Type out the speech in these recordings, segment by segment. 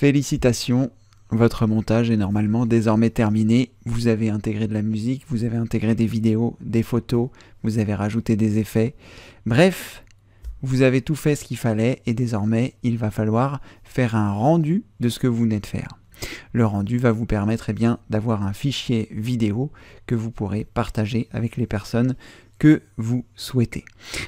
Félicitations, votre montage est normalement désormais terminé. Vous avez intégré de la musique, vous avez intégré des vidéos, des photos, vous avez rajouté des effets. Bref, vous avez tout fait ce qu'il fallait et désormais il va falloir faire un rendu de ce que vous venez de faire. Le rendu va vous permettre eh d'avoir un fichier vidéo que vous pourrez partager avec les personnes que vous souhaitez.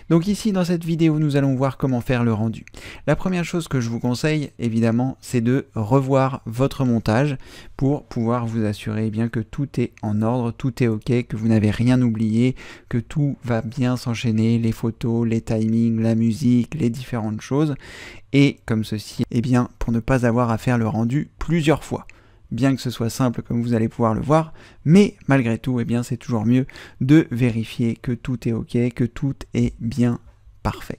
Donc ici dans cette vidéo nous allons voir comment faire le rendu. La première chose que je vous conseille évidemment c'est de revoir votre montage pour pouvoir vous assurer eh bien que tout est en ordre, tout est ok, que vous n'avez rien oublié, que tout va bien s'enchaîner, les photos, les timings, la musique, les différentes choses et comme ceci, et eh bien pour ne pas avoir à faire le rendu plusieurs fois bien que ce soit simple comme vous allez pouvoir le voir, mais malgré tout, eh bien c'est toujours mieux de vérifier que tout est ok, que tout est bien Parfait.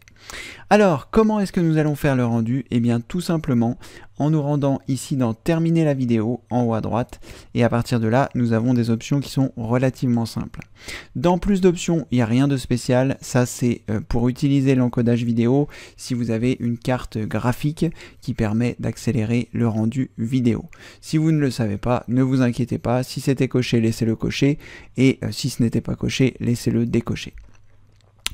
Alors, comment est-ce que nous allons faire le rendu Eh bien, tout simplement en nous rendant ici dans Terminer la vidéo en haut à droite. Et à partir de là, nous avons des options qui sont relativement simples. Dans plus d'options, il n'y a rien de spécial. Ça, c'est euh, pour utiliser l'encodage vidéo si vous avez une carte graphique qui permet d'accélérer le rendu vidéo. Si vous ne le savez pas, ne vous inquiétez pas. Si c'était coché, laissez-le cocher. Et euh, si ce n'était pas coché, laissez-le décocher.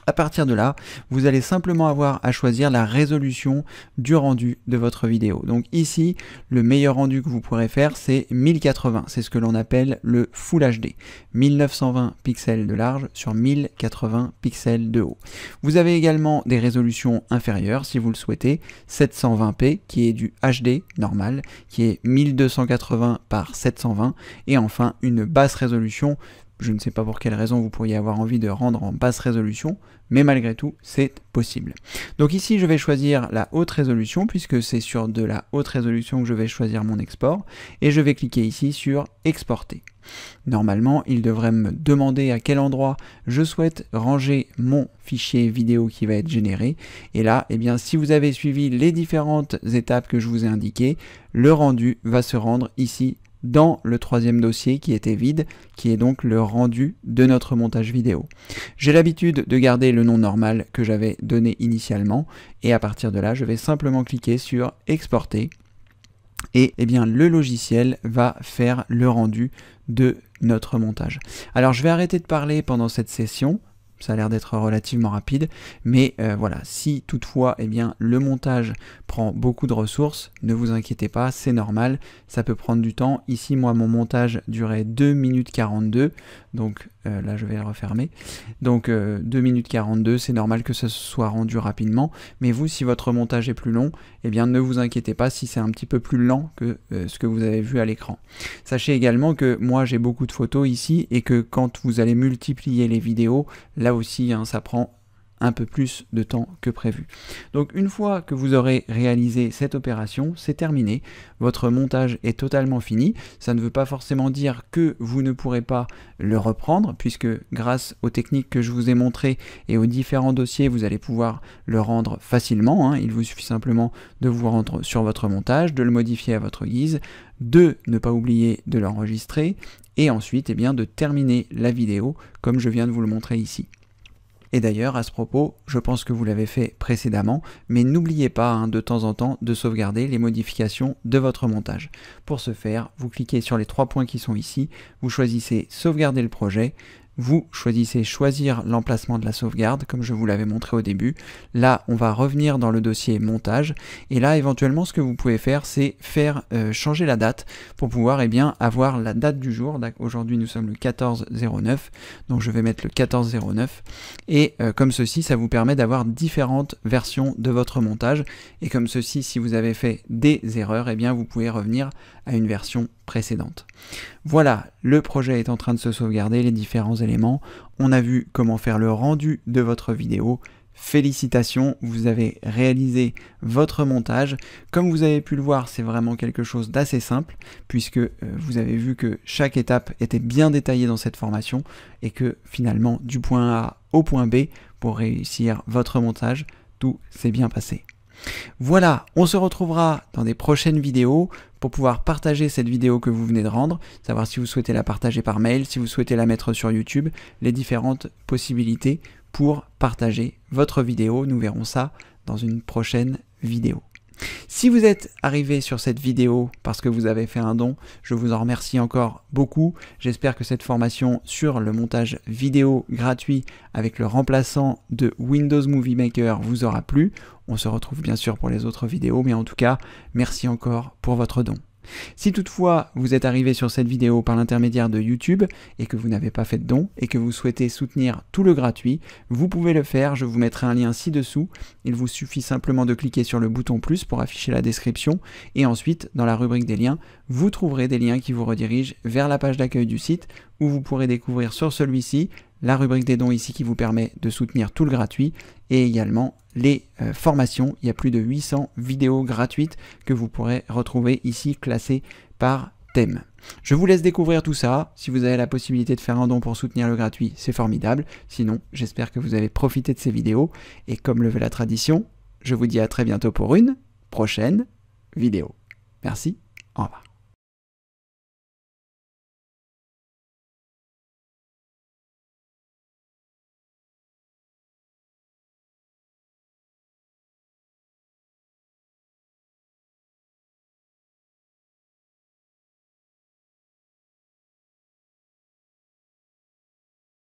À partir de là, vous allez simplement avoir à choisir la résolution du rendu de votre vidéo. Donc ici, le meilleur rendu que vous pourrez faire, c'est 1080. C'est ce que l'on appelle le Full HD. 1920 pixels de large sur 1080 pixels de haut. Vous avez également des résolutions inférieures, si vous le souhaitez, 720p, qui est du HD normal, qui est 1280 par 720, et enfin une basse résolution je ne sais pas pour quelle raison vous pourriez avoir envie de rendre en basse résolution, mais malgré tout, c'est possible. Donc ici, je vais choisir la haute résolution, puisque c'est sur de la haute résolution que je vais choisir mon export, et je vais cliquer ici sur exporter. Normalement, il devrait me demander à quel endroit je souhaite ranger mon fichier vidéo qui va être généré. Et là, eh bien, si vous avez suivi les différentes étapes que je vous ai indiquées, le rendu va se rendre ici dans le troisième dossier qui était vide, qui est donc le rendu de notre montage vidéo. J'ai l'habitude de garder le nom normal que j'avais donné initialement, et à partir de là, je vais simplement cliquer sur exporter, et eh bien le logiciel va faire le rendu de notre montage. Alors je vais arrêter de parler pendant cette session, ça a l'air d'être relativement rapide, mais euh, voilà, si toutefois et eh bien, le montage prend beaucoup de ressources, ne vous inquiétez pas, c'est normal, ça peut prendre du temps. Ici, moi, mon montage durait 2 minutes 42, donc euh, là je vais le refermer. Donc 2 euh, minutes 42, c'est normal que ça soit rendu rapidement, mais vous, si votre montage est plus long, et eh bien ne vous inquiétez pas si c'est un petit peu plus lent que ce que vous avez vu à l'écran. Sachez également que moi j'ai beaucoup de photos ici et que quand vous allez multiplier les vidéos, là aussi, hein, ça prend un peu plus de temps que prévu. Donc une fois que vous aurez réalisé cette opération, c'est terminé. Votre montage est totalement fini. Ça ne veut pas forcément dire que vous ne pourrez pas le reprendre, puisque grâce aux techniques que je vous ai montrées et aux différents dossiers, vous allez pouvoir le rendre facilement. Hein. Il vous suffit simplement de vous rendre sur votre montage, de le modifier à votre guise, de ne pas oublier de l'enregistrer, et ensuite et eh bien, de terminer la vidéo comme je viens de vous le montrer ici. Et d'ailleurs, à ce propos, je pense que vous l'avez fait précédemment, mais n'oubliez pas hein, de temps en temps de sauvegarder les modifications de votre montage. Pour ce faire, vous cliquez sur les trois points qui sont ici, vous choisissez sauvegarder le projet, vous choisissez choisir l'emplacement de la sauvegarde, comme je vous l'avais montré au début. Là, on va revenir dans le dossier montage, et là, éventuellement, ce que vous pouvez faire, c'est faire euh, changer la date pour pouvoir et eh bien, avoir la date du jour. Aujourd'hui, nous sommes le 14.09, donc je vais mettre le 14.09. et euh, comme ceci, ça vous permet d'avoir différentes versions de votre montage, et comme ceci, si vous avez fait des erreurs, et eh bien, vous pouvez revenir à une version précédente. Voilà, le projet est en train de se sauvegarder, les différents éléments on a vu comment faire le rendu de votre vidéo. Félicitations, vous avez réalisé votre montage. Comme vous avez pu le voir, c'est vraiment quelque chose d'assez simple, puisque euh, vous avez vu que chaque étape était bien détaillée dans cette formation, et que finalement, du point A au point B, pour réussir votre montage, tout s'est bien passé. Voilà, on se retrouvera dans des prochaines vidéos pour pouvoir partager cette vidéo que vous venez de rendre, savoir si vous souhaitez la partager par mail, si vous souhaitez la mettre sur YouTube, les différentes possibilités pour partager votre vidéo. Nous verrons ça dans une prochaine vidéo. Si vous êtes arrivé sur cette vidéo parce que vous avez fait un don, je vous en remercie encore beaucoup. J'espère que cette formation sur le montage vidéo gratuit avec le remplaçant de Windows Movie Maker vous aura plu. On se retrouve bien sûr pour les autres vidéos, mais en tout cas, merci encore pour votre don. Si toutefois vous êtes arrivé sur cette vidéo par l'intermédiaire de YouTube et que vous n'avez pas fait de don et que vous souhaitez soutenir tout le gratuit, vous pouvez le faire, je vous mettrai un lien ci-dessous. Il vous suffit simplement de cliquer sur le bouton plus pour afficher la description et ensuite dans la rubrique des liens, vous trouverez des liens qui vous redirigent vers la page d'accueil du site où vous pourrez découvrir sur celui-ci la rubrique des dons ici qui vous permet de soutenir tout le gratuit et également les euh, formations. Il y a plus de 800 vidéos gratuites que vous pourrez retrouver ici classées par thème. Je vous laisse découvrir tout ça. Si vous avez la possibilité de faire un don pour soutenir le gratuit, c'est formidable. Sinon, j'espère que vous avez profité de ces vidéos. Et comme le veut la tradition, je vous dis à très bientôt pour une prochaine vidéo. Merci, au revoir.